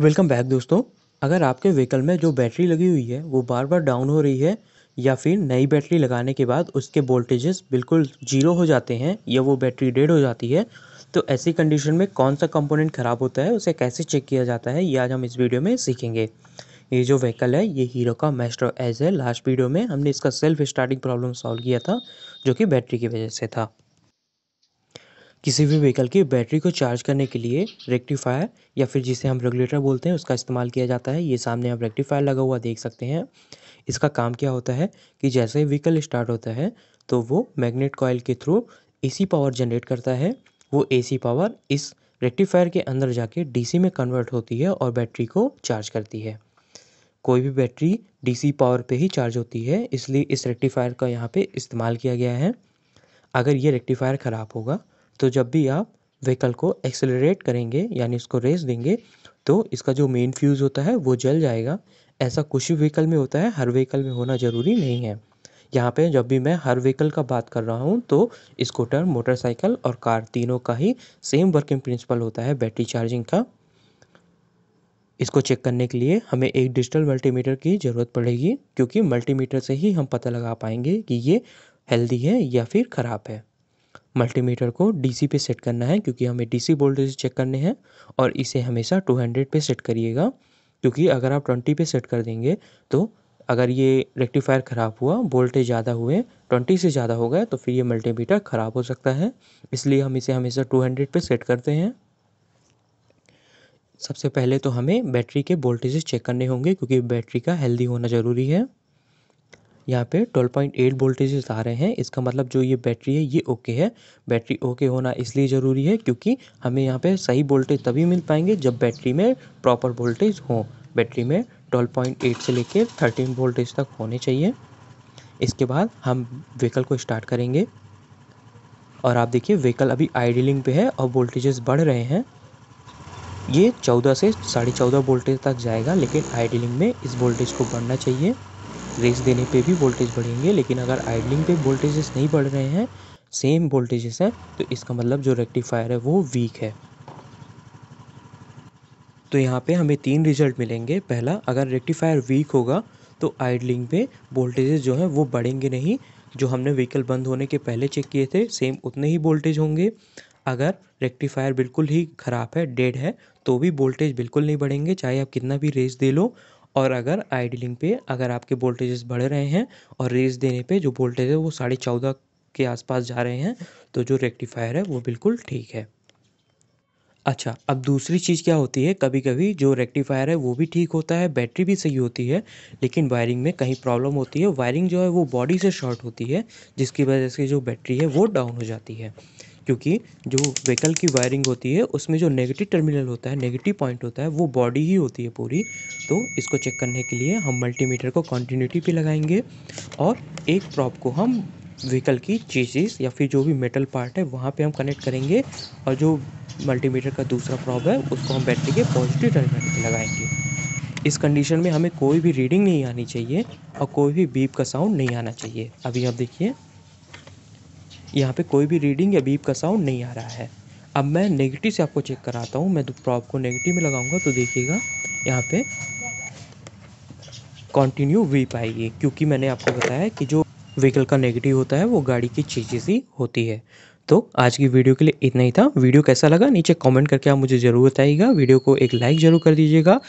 welcome back दोस्तों अगर आपके व्हीकल में जो बैटरी लगी हुई है वो बार बार डाउन हो रही है या फिर नई बैटरी लगाने के बाद उसके वोल्टेजेस बिल्कुल जीरो हो जाते हैं या वो बैटरी डेड हो जाती है तो ऐसी कंडीशन में कौन सा कंपोनेंट ख़राब होता है उसे कैसे चेक किया जाता है ये आज हम इस वीडियो में सीखेंगे ये जो व्हीकल है ये हीरो का मेस्ट्रो एज है लास्ट वीडियो में हमने इसका सेल्फ स्टार्टिंग प्रॉब्लम सॉल्व किया था जो कि बैटरी की वजह से था किसी भी व्हीकल की बैटरी को चार्ज करने के लिए रेक्टिफायर या फिर जिसे हम रेगुलेटर बोलते हैं उसका इस्तेमाल किया जाता है ये सामने आप रेक्टिफायर लगा हुआ देख सकते हैं इसका काम क्या होता है कि जैसे ही व्हीकल स्टार्ट होता है तो वो मैग्नेट कॉयल के थ्रू एसी पावर जनरेट करता है वो एसी पावर इस रेक्टिफायर के अंदर जाके डीसी में कन्वर्ट होती है और बैटरी को चार्ज करती है कोई भी बैटरी डीसी पावर पे ही चार्ज होती है इसलिए इस रेक्टिफायर का यहाँ पे इस्तेमाल किया गया है अगर ये रेक्टिफायर ख़राब होगा तो जब भी आप व्हीकल को एक्सेलरेट करेंगे यानी इसको रेस देंगे तो इसका जो मेन फ्यूज़ होता है वो जल जाएगा ऐसा कुछ व्हीकल में होता है हर व्हीकल में होना ज़रूरी नहीं है यहाँ पे जब भी मैं हर व्हीकल का बात कर रहा हूँ तो स्कूटर मोटरसाइकिल और कार तीनों का ही सेम वर्किंग प्रिंसिपल होता है बैटरी चार्जिंग का इसको चेक करने के लिए हमें एक डिजिटल मल्टीमीटर की ज़रूरत पड़ेगी क्योंकि मल्टीमीटर से ही हम पता लगा पाएंगे कि ये हेल्दी है या फिर ख़राब है मल्टीमीटर को डीसी पे सेट करना है क्योंकि हमें डीसी वोल्टेज चेक करने हैं और इसे हमेशा 200 पे सेट करिएगा क्योंकि अगर आप 20 पे सेट कर देंगे तो अगर ये रेक्टिफायर ख़राब हुआ वोल्टेज ज़्यादा हुए 20 से ज़्यादा हो गए तो फिर ये मल्टीमीटर ख़राब हो सकता है इसलिए हम इसे हमेशा टू हंड्रेड सेट करते हैं सबसे पहले तो हमें बैटरी के वोल्टेज चेक करने होंगे क्योंकि बैटरी का हेल्दी होना ज़रूरी है यहाँ पे 12.8 वोल्टेजेस आ रहे हैं इसका मतलब जो ये बैटरी है ये ओके है बैटरी ओके होना इसलिए ज़रूरी है क्योंकि हमें यहाँ पे सही वोल्टेज तभी मिल पाएंगे जब बैटरी में प्रॉपर वोल्टेज हो बैटरी में 12.8 से लेके 13 वोल्टेज तक होने चाहिए इसके बाद हम व्हीकल को स्टार्ट करेंगे और आप देखिए व्हीकल अभी आइडलिंग पे है और वोल्टेजेस बढ़ रहे हैं ये चौदह से साढ़े चौदह वोल्टेज तक जाएगा लेकिन आइडलिंग में इस वोल्टेज को बढ़ना चाहिए रेस देने पे भी वोल्टेज बढ़ेंगे लेकिन अगर आइडलिंग पे वोल्टेजेस नहीं बढ़ रहे हैं सेम वोल्टेजेस हैं तो इसका मतलब जो रेक्टिफायर है वो वीक है तो यहाँ पे हमें तीन रिजल्ट मिलेंगे पहला अगर रेक्टिफायर वीक होगा तो आइडलिंग पे वोल्टेजेस जो हैं वो बढ़ेंगे नहीं जो हमने व्हीकल बंद होने के पहले चेक किए थे सेम उतने ही वोल्टेज होंगे अगर रेक्टिफायर बिल्कुल ही ख़राब है डेड है तो भी वोल्टेज बिल्कुल नहीं बढ़ेंगे चाहे आप कितना भी रेस दे लो और अगर आइडलिंग पे अगर आपके वोल्टेजेस बढ़ रहे हैं और रेस देने पे जो वोल्टेज है वो साढ़े चौदह के आसपास जा रहे हैं तो जो रेक्टिफायर है वो बिल्कुल ठीक है अच्छा अब दूसरी चीज़ क्या होती है कभी कभी जो रेक्टिफायर है वो भी ठीक होता है बैटरी भी सही होती है लेकिन वायरिंग में कहीं प्रॉब्लम होती है वायरिंग जो है वो बॉडी से शॉर्ट होती है जिसकी वजह से जो बैटरी है वो डाउन हो जाती है क्योंकि जो व्हीकल की वायरिंग होती है उसमें जो नेगेटिव टर्मिनल होता है नेगेटिव पॉइंट होता है वो बॉडी ही होती है पूरी तो इसको चेक करने के लिए हम मल्टीमीटर को कॉन्टीन्यूटी पे लगाएंगे और एक प्रॉप को हम व्हीकल की चीजेस या फिर जो भी मेटल पार्ट है वहाँ पे हम कनेक्ट करेंगे और जो मल्टीमीटर का दूसरा प्रॉप है उसको हम बैटरी के पॉजिटिव टर्मिनल पे लगाएंगे इस कंडीशन में हमें कोई भी रीडिंग नहीं आनी चाहिए और कोई भी बीप का साउंड नहीं आना चाहिए अभी आप देखिए यहाँ पे कोई भी रीडिंग या बीप का साउंड नहीं आ रहा है अब मैं नेगेटिव से आपको चेक कराता हूँ मैं प्रॉप को नेगेटिव में लगाऊंगा तो देखिएगा यहाँ पे कंटिन्यू वीप आएगी क्योंकि मैंने आपको बताया कि जो व्हीकल का नेगेटिव होता है वो गाड़ी की चीज़ें सी होती है तो आज की वीडियो के लिए इतना ही था वीडियो कैसा लगा नीचे कॉमेंट करके आप मुझे ज़रूर बताइएगा वीडियो को एक लाइक ज़रूर कर दीजिएगा